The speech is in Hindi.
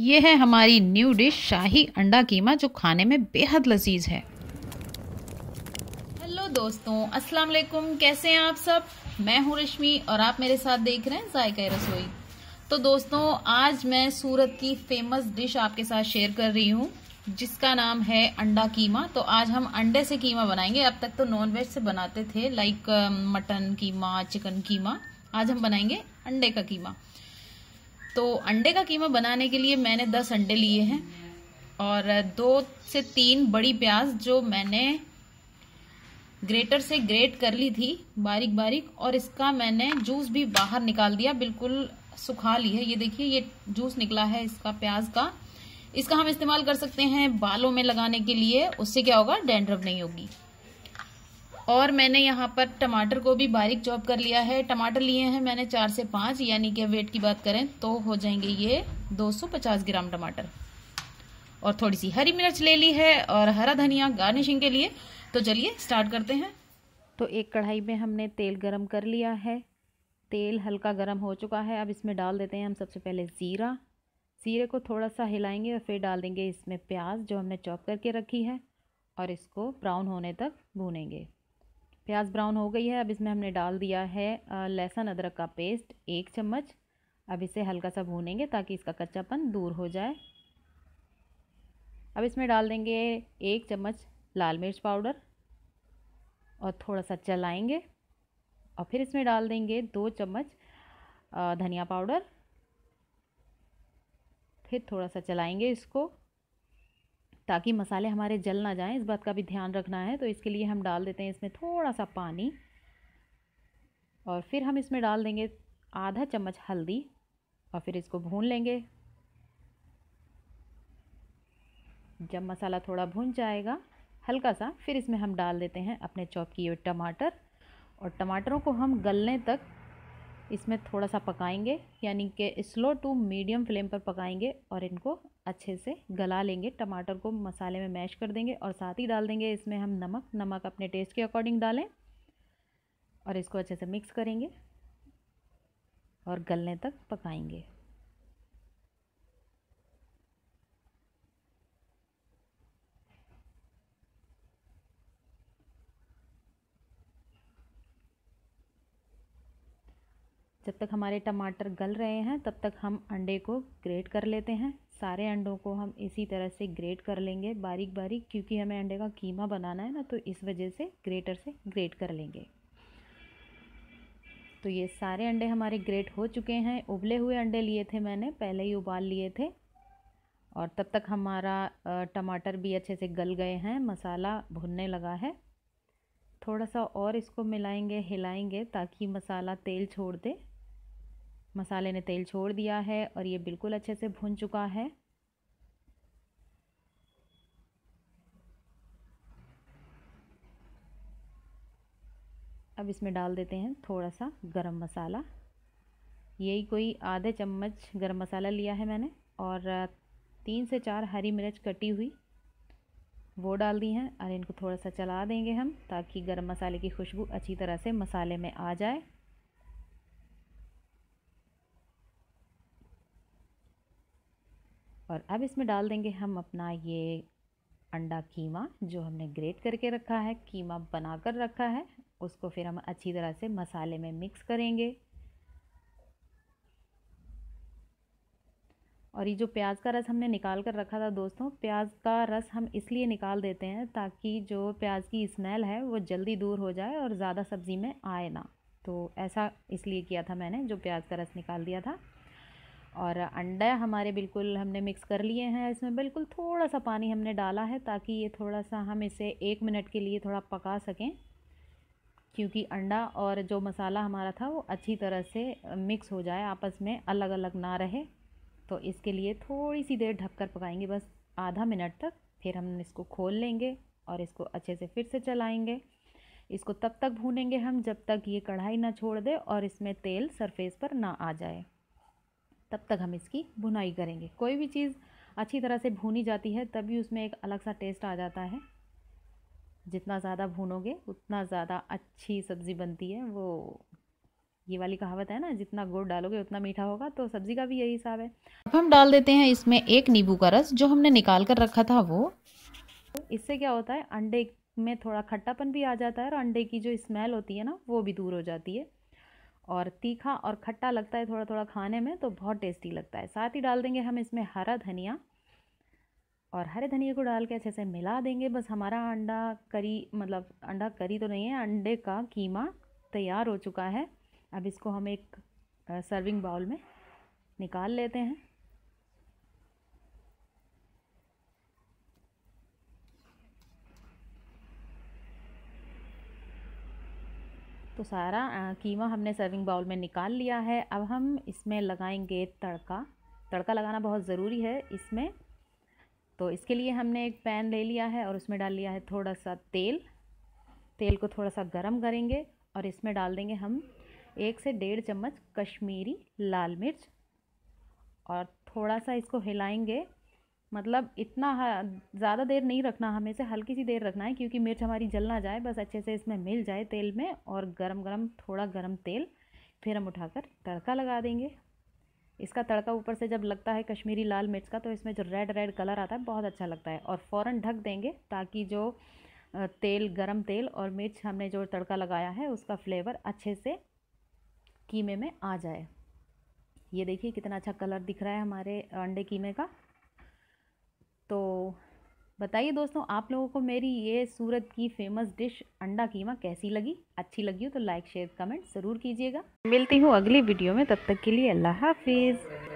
ये है हमारी न्यू डिश शाही अंडा कीमा जो खाने में बेहद लजीज है हेलो दोस्तों अस्सलाम वालेकुम कैसे हैं आप सब मैं हूं रश्मि और आप मेरे साथ देख रहे हैं जायका रसोई तो दोस्तों आज मैं सूरत की फेमस डिश आपके साथ शेयर कर रही हूं जिसका नाम है अंडा कीमा तो आज हम अंडे से कीमा बनाएंगे अब तक तो नॉन वेज से बनाते थे like mutton keema chicken keema आज हम बनाएंगे अंडे का कीमा तो अंडे का कीमा बनाने के लिए मैंने दस अंडे लिए हैं और दो से तीन बड़ी प्याज जो मैंने ग्रेटर से ग्रेट कर ली थी बारीक बारीक और इसका मैंने जूस भी बाहर निकाल दिया बिल्कुल सुखा ली है ये देखिए ये जूस निकला है इसका प्याज का इसका हम इस्तेमाल कर सकते हैं बालों में लगाने के लिए उससे क्या होगा डेंड्रव नहीं होगी और मैंने यहाँ पर टमाटर को भी बारीक चॉप कर लिया है टमाटर लिए हैं मैंने चार से पाँच यानी कि वेट की बात करें तो हो जाएंगे ये 250 ग्राम टमाटर और थोड़ी सी हरी मिर्च ले ली है और हरा धनिया गार्निशिंग के लिए तो चलिए स्टार्ट करते हैं तो एक कढ़ाई में हमने तेल गरम कर लिया है तेल हल्का गरम हो चुका है अब इसमें डाल देते हैं हम सबसे पहले ज़ीरा ज़ीरे को थोड़ा सा हिलाएंगे और फिर डाल देंगे इसमें प्याज जो हमने चॉप करके रखी है और इसको ब्राउन होने तक भूनेंगे प्याज ब्राउन हो गई है अब इसमें हमने डाल दिया है लहसुन अदरक का पेस्ट एक चम्मच अब इसे हल्का सा भूनेंगे ताकि इसका कच्चापन दूर हो जाए अब इसमें डाल देंगे एक चम्मच लाल मिर्च पाउडर और थोड़ा सा चलाएंगे और फिर इसमें डाल देंगे दो चम्मच धनिया पाउडर फिर थोड़ा सा चलाएंगे इसको ताकि मसाले हमारे जल ना जाएं इस बात का भी ध्यान रखना है तो इसके लिए हम डाल देते हैं इसमें थोड़ा सा पानी और फिर हम इसमें डाल देंगे आधा चम्मच हल्दी और फिर इसको भून लेंगे जब मसाला थोड़ा भून जाएगा हल्का सा फिर इसमें हम डाल देते हैं अपने चॉप किए हुए टमाटर और टमाटरों को हम गलने तक इसमें थोड़ा सा पकाएंगे यानी कि स्लो टू मीडियम फ्लेम पर पकाएंगे और इनको अच्छे से गला लेंगे टमाटर को मसाले में मैश कर देंगे और साथ ही डाल देंगे इसमें हम नमक नमक अपने टेस्ट के अकॉर्डिंग डालें और इसको अच्छे से मिक्स करेंगे और गलने तक पकाएंगे जब तक हमारे टमाटर गल रहे हैं तब तक हम अंडे को ग्रेट कर लेते हैं सारे अंडों को हम इसी तरह से ग्रेट कर लेंगे बारीक बारीक क्योंकि हमें अंडे का कीमा बनाना है ना तो इस वजह से ग्रेटर से ग्रेट कर लेंगे तो ये सारे अंडे हमारे ग्रेट हो चुके हैं उबले हुए अंडे लिए थे मैंने पहले ही उबाल लिए थे और तब तक हमारा टमाटर भी अच्छे से गल गए हैं मसाला भुनने लगा है थोड़ा सा और इसको मिलाएंगे हिलाएंगे ताकि मसाला तेल छोड़ दे मसाले ने तेल छोड़ दिया है और ये बिल्कुल अच्छे से भुन चुका है अब इसमें डाल देते हैं थोड़ा सा गरम मसाला यही कोई आधे चम्मच गरम मसाला लिया है मैंने और तीन से चार हरी मिर्च कटी हुई वो डाल दी हैं और इनको थोड़ा सा चला देंगे हम ताकि गरम मसाले की खुशबू अच्छी तरह से मसाले में आ जाए और अब इसमें डाल देंगे हम अपना ये अंडा कीमा जो हमने ग्रेट करके रखा है कीमा बना कर रखा है उसको फिर हम अच्छी तरह से मसाले में मिक्स करेंगे और ये जो प्याज का रस हमने निकाल कर रखा था दोस्तों प्याज का रस हम इसलिए निकाल देते हैं ताकि जो प्याज की स्मेल है वो जल्दी दूर हो जाए और ज़्यादा सब्ज़ी में आए ना तो ऐसा इसलिए किया था मैंने जो प्याज का रस निकाल दिया था और अंडा हमारे बिल्कुल हमने मिक्स कर लिए हैं इसमें बिल्कुल थोड़ा सा पानी हमने डाला है ताकि ये थोड़ा सा हम इसे एक मिनट के लिए थोड़ा पका सकें क्योंकि अंडा और जो मसाला हमारा था वो अच्छी तरह से मिक्स हो जाए आपस में अलग अलग ना रहे तो इसके लिए थोड़ी सी देर ढककर पकाएंगे बस आधा मिनट तक फिर हम इसको खोल लेंगे और इसको अच्छे से फिर से चलाएंगे इसको तब तक भूनेंगे हम जब तक ये कढ़ाई ना छोड़ दे और इसमें तेल सरफेस पर ना आ जाए तब तक हम इसकी भुनाई करेंगे कोई भी चीज़ अच्छी तरह से भूनी जाती है तभी उसमें एक अलग सा टेस्ट आ जाता है जितना ज़्यादा भूनोगे उतना ज़्यादा अच्छी सब्ज़ी बनती है वो ये वाली कहावत है ना जितना गुड़ डालोगे उतना मीठा होगा तो सब्ज़ी का भी यही हिसाब है अब हम डाल देते हैं इसमें एक नींबू का रस जो हमने निकाल कर रखा था वो तो इससे क्या होता है अंडे में थोड़ा खट्टापन भी आ जाता है और अंडे की जो स्मेल होती है ना वो भी दूर हो जाती है और तीखा और खट्टा लगता है थोड़ा थोड़ा खाने में तो बहुत टेस्टी लगता है साथ ही डाल देंगे हम इसमें हरा धनिया और हरे धनिया को डाल के अच्छे से मिला देंगे बस हमारा अंडा करी मतलब अंडा करी तो नहीं है अंडे का कीमा तैयार हो चुका है अब इसको हम एक सर्विंग बाउल में निकाल लेते हैं तो सारा कीमा हमने सर्विंग बाउल में निकाल लिया है अब हम इसमें लगाएंगे तड़का तड़का लगाना बहुत ज़रूरी है इसमें तो इसके लिए हमने एक पैन ले लिया है और उसमें डाल लिया है थोड़ा सा तेल तेल को थोड़ा सा गर्म करेंगे और इसमें डाल देंगे हम एक से डेढ़ चम्मच कश्मीरी लाल मिर्च और थोड़ा सा इसको हिलाएंगे मतलब इतना ज़्यादा देर नहीं रखना हमें से हल्की सी देर रखना है क्योंकि मिर्च हमारी जल ना जाए बस अच्छे से इसमें मिल जाए तेल में और गरम गरम थोड़ा गरम तेल फिर हम उठाकर तड़का लगा देंगे इसका तड़का ऊपर से जब लगता है कश्मीरी लाल मिर्च का तो इसमें जो रेड रेड कलर आता है बहुत अच्छा लगता है और फ़ौर ढक देंगे ताकि जो तेल गर्म तेल और मिर्च हमने जो तड़का लगाया है उसका फ्लेवर अच्छे से कीमे में आ जाए ये देखिए कितना अच्छा कलर दिख रहा है हमारे अंडे कीमे का तो बताइए दोस्तों आप लोगों को मेरी ये सूरत की फेमस डिश अंडा कीमा कैसी लगी अच्छी लगी हो तो लाइक शेयर कमेंट ज़रूर कीजिएगा मिलती हूँ अगली वीडियो में तब तक के लिए अल्लाह हाफिज़